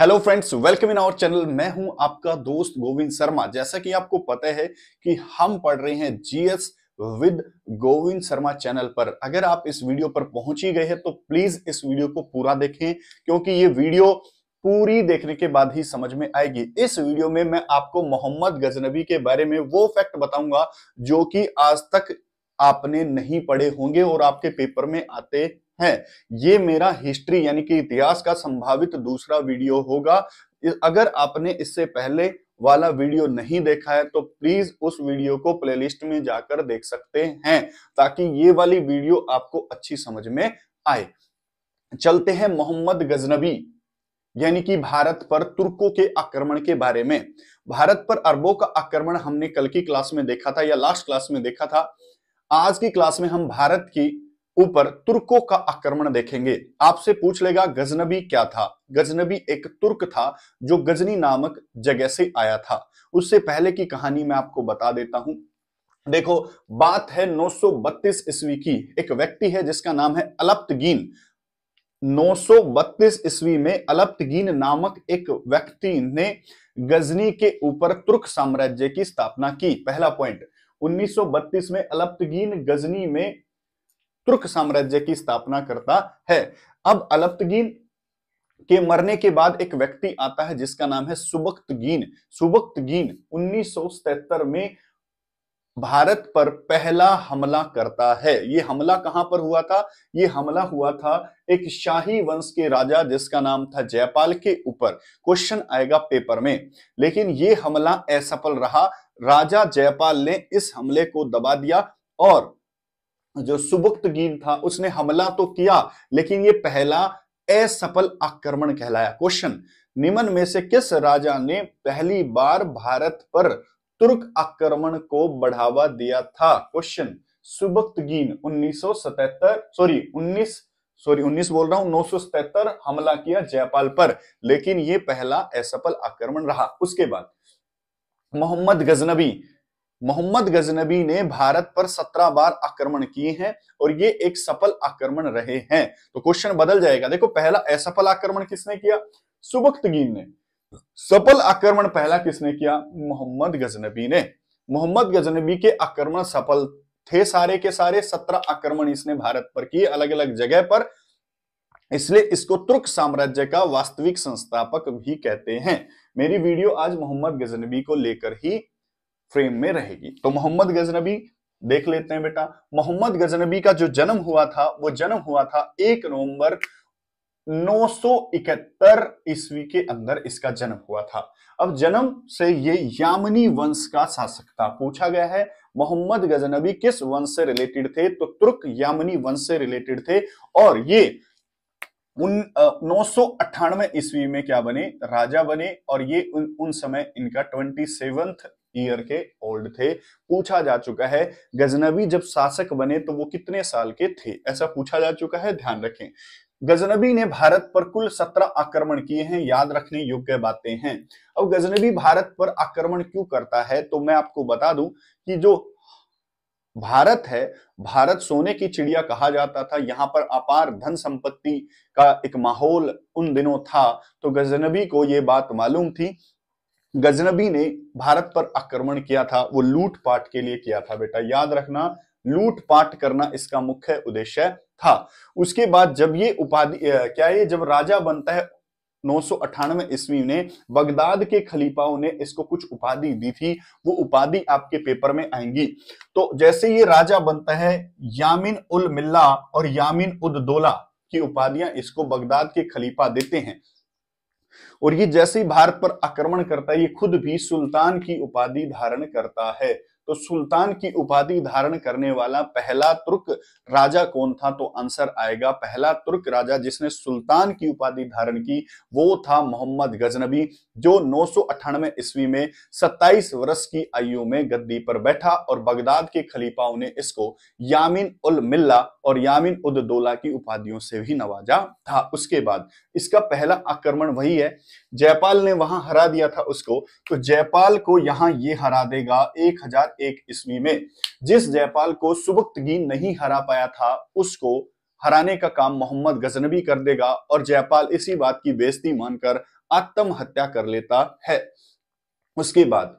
hello friends welcome in our channel मैं हूं आपका दोस्त गोविंद शर्मा जैसा कि आपको पता है कि हम पढ़ रहे हैं GS with Govind Sharma channel पर अगर आप इस वीडियो पर पहुंच ही गए हैं तो प्लीज इस वीडियो को पूरा देखें क्योंकि ये वीडियो पूरी देखने के बाद ही समझ में आएगी इस वीडियो में मैं आपको मोहम्मद गजनबी के बारे में वो फैक्ट बताऊंगा जो कि आज तक आपने नहीं पढ़े होंगे और आपके पेपर में आते है ये मेरा हिस्ट्री यानी कि इतिहास का संभावित दूसरा वीडियो होगा अगर आपने इससे पहले वाला वीडियो नहीं देखा है तो प्लीज उस वीडियो को प्लेलिस्ट में जाकर देख सकते हैं ताकि ये वाली वीडियो आपको अच्छी समझ में आए चलते हैं मोहम्मद गजनबी यानी कि भारत पर तुर्कों के आक्रमण के बारे में भारत पर अरबों का आक्रमण हमने कल की क्लास में देखा था या लास्ट क्लास में देखा था आज की क्लास में हम भारत की ऊपर तुर्कों का आक्रमण देखेंगे आपसे पूछ लेगा गजनबी क्या था गजनबी एक तुर्क था जो गजनी नामक जगह से आया था उससे पहले की कहानी मैं आपको बता देता हूं देखो बात है 932 ईस्वी की एक व्यक्ति है जिसका नाम है अलप्तगीन 932 ईस्वी में अलप्तगीन नामक एक व्यक्ति ने गजनी के ऊपर तुर्क साम्राज्य की स्थापना की पहला पॉइंट 1932 में अलप्तगीन गजनी में तुर्क साम्राज्य की स्थापना करता है अब अलप्तगीन के मरने के बाद एक व्यक्ति आता है जिसका नाम है सुबक्तगीन सुबक्तगीन उन्नीस में भारत पर पहला हमला करता है ये हमला कहां पर हुआ था ये हमला हुआ था एक शाही वंश के राजा जिसका नाम था जयपाल के ऊपर क्वेश्चन आएगा पेपर में लेकिन ये हमला असफल रहा राजा जयपाल ने इस हमले को दबा दिया और जो सुबुक्त गीन था उसने हमला तो किया लेकिन ये पहला असफल आक्रमण कहलाया क्वेश्चन निमन में से किस राजा ने पहली बार भारत पर तुर्क आक्रमण को बढ़ावा दिया था क्वेश्चन सुबक्त गीन उन्नीस सॉरी 19 सॉरी 19 बोल रहा हूं 977 हमला किया जयपाल पर लेकिन यह पहला असफल आक्रमण रहा उसके बाद मोहम्मद गजनबी मोहम्मद गजनबी ने भारत पर सत्रह बार आक्रमण किए हैं और ये एक सफल आक्रमण रहे हैं तो क्वेश्चन बदल जाएगा देखो पहला असफल आक्रमण किसने किया सुबख्तगीन ने सफल आक्रमण पहला किसने किया मोहम्मद गजनबी ने मोहम्मद गजनबी के आक्रमण सफल थे सारे के सारे सत्रह आक्रमण इसने भारत पर किए अलग अलग जगह पर इसलिए इसको तुर्क साम्राज्य का वास्तविक संस्थापक भी कहते हैं मेरी वीडियो आज मोहम्मद गजनबी को लेकर ही फ्रेम में रहेगी तो मोहम्मद गजनबी देख लेते हैं बेटा मोहम्मद गजनबी का जो जन्म हुआ था वो जन्म हुआ था एक नवंबर 971 ईस्वी के अंदर इसका जन्म हुआ था अब जन्म से ये यामनी वंश का शासक था पूछा गया है मोहम्मद गजनबी किस वंश से रिलेटेड थे तो तुर्क यामनी वंश से रिलेटेड थे और ये उन नौ सौ ईस्वी में क्या बने राजा बने और ये उन, उन समय इनका ट्वेंटी सेवंथ ईयर के ओल्ड थे पूछा जा चुका है गजनबी जब शासक बने तो वो कितने साल के थे ऐसा पूछा जा चुका है ध्यान रखें गजनबी ने भारत पर कुल सत्रह आक्रमण किए हैं याद रखने योग्य बातें हैं अब गजनबी भारत पर आक्रमण क्यों करता है तो मैं आपको बता दूं कि जो भारत है भारत सोने की चिड़िया कहा जाता था यहाँ पर अपार धन संपत्ति का एक माहौल उन दिनों था तो गजनबी को ये बात मालूम थी गजनबी ने भारत पर आक्रमण किया था वो लूटपाट के लिए किया था बेटा याद रखना लूटपाट करना इसका मुख्य उद्देश्य था उसके बाद जब ये उपाधि क्या ये जब राजा बनता है नौ ईस्वी ने बगदाद के खलीफाओं ने इसको कुछ उपाधि दी थी वो उपाधि आपके पेपर में आएंगी तो जैसे ये राजा बनता है यामिन उल मिल्ला और यामिन उद दोला की उपाधियां इसको बगदाद के खलीफा देते हैं और ये जैसे ही भारत पर आक्रमण करता है ये खुद भी सुल्तान की उपाधि धारण करता है तो सुल्तान की उपाधि धारण करने वाला पहला तुर्क राजा कौन था तो आंसर आएगा पहला तुर्क राजा जिसने सुल्तान की उपाधि धारण की वो था मोहम्मद गजनबी जो नौ ईस्वी में 27 वर्ष की आयु में गद्दी पर बैठा और बगदाद के खलीफाओं ने इसको यामिन उल मिल्ला और यामिन उद दोला की उपाधियों से भी नवाजा था उसके बाद इसका पहला आक्रमण वही है जयपाल ने वहां हरा दिया था उसको तो जयपाल को यहां ये हरा देगा एक हजार एक ईस्वी में जिस जयपाल को सुबुक्तगीन नहीं हरा पाया था उसको हराने का काम मोहम्मद गजनबी कर देगा और जयपाल इसी बात की बेजती मानकर आत्महत्या कर लेता है उसके बाद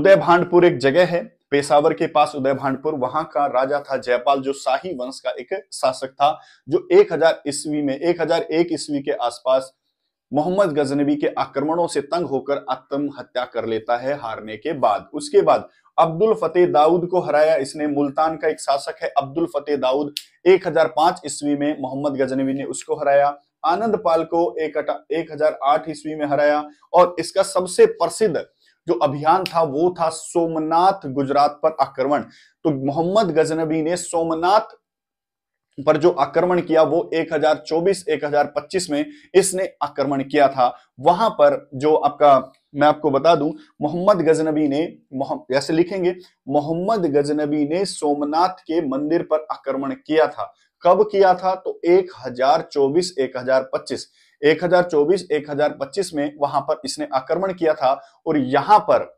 उदय भांडपुर एक जगह है पेशावर के पास उदय भांडपुर वहां का राजा था जयपाल जो शाही वंश का एक शासक था जो 1000 ईस्वी में 1001 ईस्वी के आसपास मोहम्मद गजनबी के आक्रमणों से तंग होकर आत्महत्या कर लेता है हारने के बाद उसके बाद अब्दुल फतेह दाऊद को हराया इसने मुल्तान का एक शासक है अब्दुल फतेह दाऊद 1005 हजार ईस्वी में मोहम्मद गजनवी ने उसको हराया आनंद पाल को एक, एक हजार आठ ईस्वी में हराया और इसका सबसे प्रसिद्ध जो अभियान था वो था सोमनाथ गुजरात पर आक्रमण तो मोहम्मद गजनबी ने सोमनाथ पर जो आक्रमण किया वो 1024 1025 में इसने आक्रमण किया था वहां पर जो आपका मैं आपको बता दूं मोहम्मद गजनबी ने ऐसे लिखेंगे मोहम्मद गजनबी ने सोमनाथ के मंदिर पर आक्रमण किया था कब किया था तो 1024 1025 1024 1025 में वहां पर इसने आक्रमण किया था और यहां पर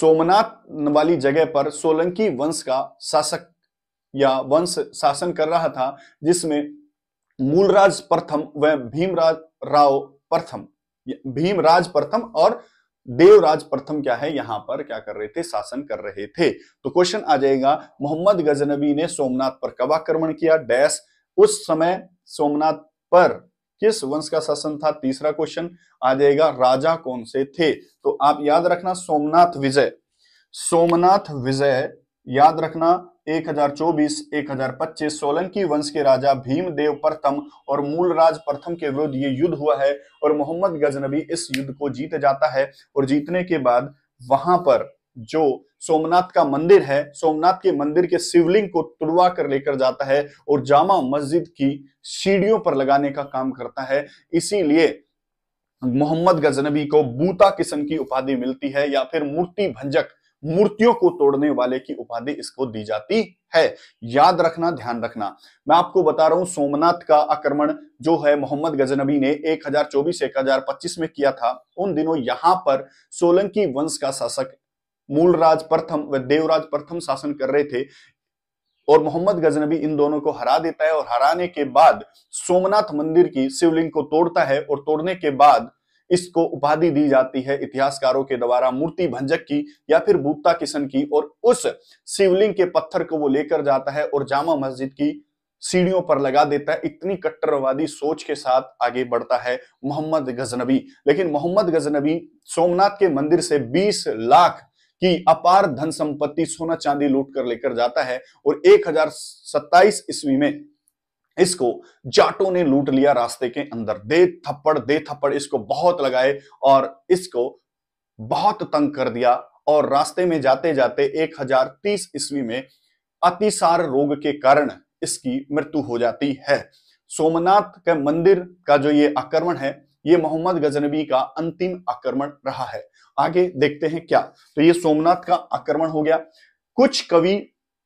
सोमनाथ वाली जगह पर सोलंकी वंश का शासक या वंश शासन कर रहा था जिसमें मूलराज प्रथम व भीमराज राव प्रथम भीमराज प्रथम और देवराज प्रथम क्या है यहां पर क्या कर रहे थे शासन कर रहे थे तो क्वेश्चन आ जाएगा मोहम्मद गजनबी ने सोमनाथ पर कब आक्रमण किया डैश उस समय सोमनाथ पर किस वंश का शासन था तीसरा क्वेश्चन आ जाएगा राजा कौन से थे तो आप याद रखना सोमनाथ विजय सोमनाथ विजय याद रखना 1024, 1025 सोलंकी वंश के राजा भीमदेव प्रथम और मूलराज प्रथम के विरुद्ध ये युद्ध हुआ है और मोहम्मद गजनबी इस युद्ध को जीत जाता है और जीतने के बाद वहां पर जो सोमनाथ का मंदिर है सोमनाथ के मंदिर के शिवलिंग को तुड़वा कर लेकर जाता है और जामा मस्जिद की सीढ़ियों पर लगाने का काम करता है इसीलिए मोहम्मद गजनबी को बूता किस्म की उपाधि मिलती है या फिर मूर्ति भंजक मूर्तियों को तोड़ने वाले की उपाधि इसको दी जाती है याद रखना ध्यान रखना मैं आपको बता रहा हूं सोमनाथ का आक्रमण जो है मोहम्मद गजनबी ने 1024 पच्चीस में किया था उन दिनों यहां पर सोलंकी वंश का शासक मूलराज प्रथम व देवराज प्रथम शासन कर रहे थे और मोहम्मद गजनबी इन दोनों को हरा देता है और हराने के बाद सोमनाथ मंदिर की शिवलिंग को तोड़ता है और तोड़ने के बाद इसको उपाधि दी जाती है इतिहासकारों के द्वारा मूर्ति भंजक की या फिर बूता किशन की और उस शिवलिंग के पत्थर को वो लेकर जाता है और जामा मस्जिद की सीढ़ियों पर लगा देता है इतनी कट्टरवादी सोच के साथ आगे बढ़ता है मोहम्मद गजनबी लेकिन मोहम्मद गजनबी सोमनाथ के मंदिर से 20 लाख की अपार धन संपत्ति सोना चांदी लूट कर लेकर जाता है और एक ईस्वी में इसको जाटों ने लूट लिया रास्ते के अंदर दे थप्पड़ दे थप्पड़ इसको बहुत लगाए और इसको बहुत तंग कर दिया और रास्ते में जाते जाते 1030 ईस्वी में अतिसार रोग के कारण इसकी मृत्यु हो जाती है सोमनाथ के मंदिर का जो ये आक्रमण है ये मोहम्मद गजनबी का अंतिम आक्रमण रहा है आगे देखते हैं क्या तो ये सोमनाथ का आक्रमण हो गया कुछ कवि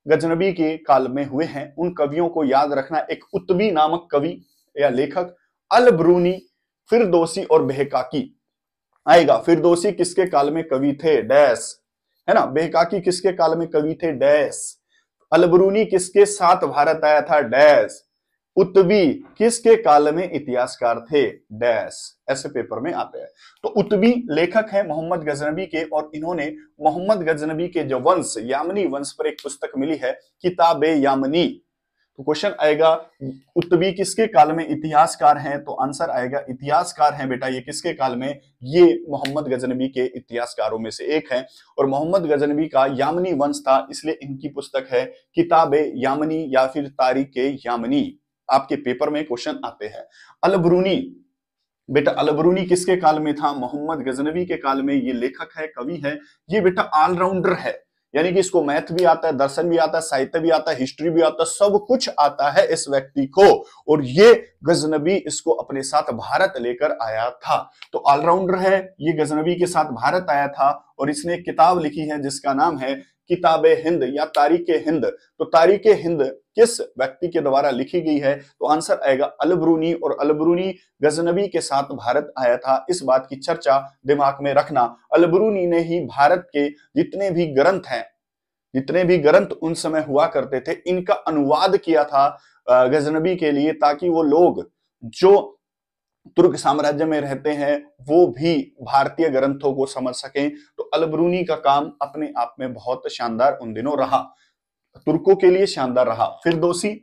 गजनबी के काल में हुए हैं उन कवियों को याद रखना एक उत्तमी नामक कवि या लेखक अल ब्रूनी फिरदोसी और बेहकाकी आएगा फिरदोसी किसके काल में कवि थे डैस है ना बेहकाकी किसके काल में कवि थे डैस अलबरूनी किसके साथ भारत आया था डैस उत्वी किसके काल में इतिहासकार थे डैश ऐसे पेपर में आते हैं तो उत्वी लेखक हैं मोहम्मद गजनबी के और इन्होंने मोहम्मद गजनबी के जो वंश यामनी वंश पर एक पुस्तक मिली है किताब यामनी तो क्वेश्चन आएगा उत्तबी किसके काल में इतिहासकार हैं तो आंसर आएगा इतिहासकार हैं बेटा ये किसके काल में ये मोहम्मद गजनबी के इतिहासकारों में से एक हैं और मोहम्मद गजनबी का यामनी वंश था इसलिए इनकी पुस्तक है किताब यामनी या फिर तारीख यामनी आपके पेपर में क्वेश्चन आते हैं अलबरूनी बेटा अलबरूनी किसके काल में था मोहम्मद गजनवी के काल में ये लेखक है कवि है ये बेटा ऑलराउंडर है यानी कि इसको मैथ भी आता है दर्शन भी आता है साहित्य भी आता है हिस्ट्री भी आता है सब कुछ आता है इस व्यक्ति को और ये गजनबी इसको अपने साथ भारत लेकर आया था तो ऑलराउंडर है ये गजनबी के साथ भारत आया था और इसने एक किताब लिखी है जिसका नाम है किताब हिंद या तारीख हिंद तो तारीख हिंद किस व्यक्ति के द्वारा लिखी गई है तो आंसर आएगा अलबरूनी और अलबरूनी गजनबी के साथ भारत आया था इस बात की चर्चा दिमाग में रखना अलबरूनी ने ही भारत के जितने भी ग्रंथ हैं जितने भी ग्रंथ उन समय हुआ करते थे इनका अनुवाद किया था गजनबी के लिए ताकि वो लोग जो तुर्क साम्राज्य में रहते हैं वो भी भारतीय ग्रंथों को समझ सकें तो अलबरूनी का काम अपने आप में बहुत शानदार उन दिनों रहा तुर्कों के लिए शानदार रहा फिरदोसी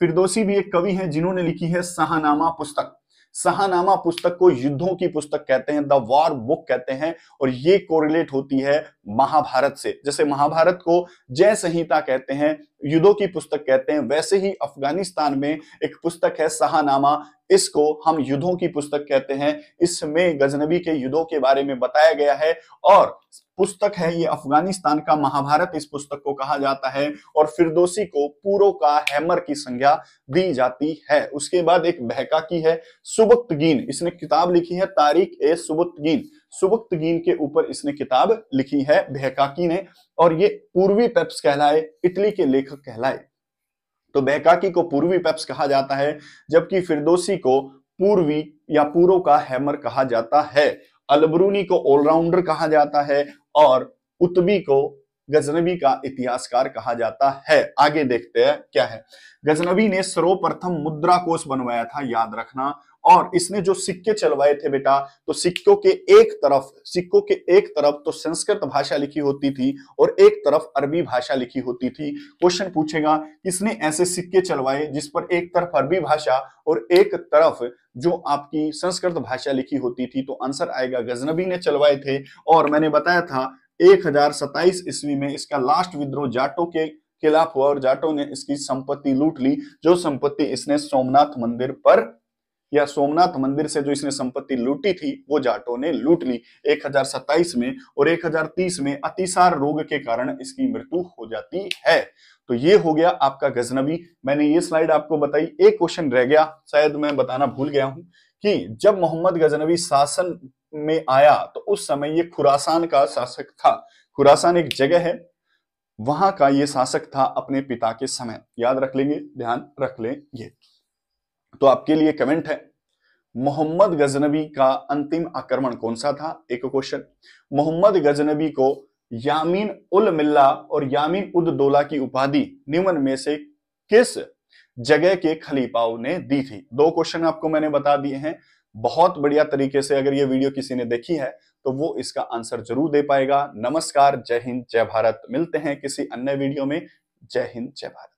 फिरदोसी भी एक कवि है जिन्होंने लिखी है सहानामा पुस्तक सहानामा पुस्तक को युद्धों की पुस्तक कहते हैं द वॉर बुक कहते हैं और ये कोरिलेट होती है महाभारत से जैसे महाभारत को जय संहिता कहते हैं युद्धों की पुस्तक कहते हैं वैसे ही अफगानिस्तान में एक पुस्तक है सहानामा इसको हम युद्धों की पुस्तक कहते हैं इसमें गजनबी के युद्धों के बारे में बताया गया है और पुस्तक है ये अफगानिस्तान का महाभारत इस पुस्तक को कहा जाता है और फिरदोसी को पूरो का हैमर की संज्ञा दी जाती है उसके बाद एक बहका की है सुबुक्तगीन इसने किताब लिखी है तारीख ए सुबुक्तगीन सुबुक्तगीन के ऊपर इसने किताब लिखी है बेहकाकी ने और ये पूर्वी पेप्स कहलाए इटली के लेखक कहलाए तो बेहकाकी को पूर्वी पेप्स कहा जाता है जबकि फिरदोसी को पूर्वी या पूर्व का हैमर कहा जाता है अलबरूनी को ऑलराउंडर कहा जाता है और उत्बी को गजनवी का इतिहासकार कहा जाता है आगे देखते हैं क्या है गजनवी ने सर्वप्रथम मुद्रा कोष बनवाया था याद रखना और इसने जो सिक्के चलवाए थे बेटा तो सिक्कों के एक तरफ सिक्कों के एक तरफ तो संस्कृत भाषा लिखी होती थी और एक तरफ अरबी भाषा लिखी होती थी क्वेश्चन पूछेगा किसने ऐसे सिक्के चलवाए जिस पर एक तरफ अरबी भाषा और एक तरफ जो आपकी संस्कृत भाषा लिखी होती थी तो आंसर आएगा गजनबी ने चलवाए थे और मैंने बताया था एक हजार सताइस ईस्वी में इसका लास्ट विद्रोह जाटो के खिलाफ हुआ और जाटो ने इसकी संपत्ति लूट ली जो संपत्ति इसने सोमनाथ मंदिर पर या सोमनाथ मंदिर से जो इसने संपत्ति लूटी थी वो जाटों ने लूट ली एक में और 1030 में अतिसार रोग के कारण इसकी मृत्यु हो जाती है तो ये हो गया आपका गजनबी मैंने ये स्लाइड आपको बताई एक क्वेश्चन रह गया शायद मैं बताना भूल गया हूं कि जब मोहम्मद गजनबी शासन में आया तो उस समय ये खुरासान का शासक था खुरासान एक जगह है वहां का ये शासक था अपने पिता के समय याद रख लेंगे ध्यान रख लें ये तो आपके लिए कमेंट है मोहम्मद गजनबी का अंतिम आक्रमण कौन सा था एक क्वेश्चन मोहम्मद गजनबी को यामीन उल मिल्ला और यामीन उद दोला की उपाधि निम्न में से किस जगह के खलीफाओं ने दी थी दो क्वेश्चन आपको मैंने बता दिए हैं बहुत बढ़िया तरीके से अगर ये वीडियो किसी ने देखी है तो वो इसका आंसर जरूर दे पाएगा नमस्कार जय हिंद जय भारत मिलते हैं किसी अन्य वीडियो में जय हिंद जय भारत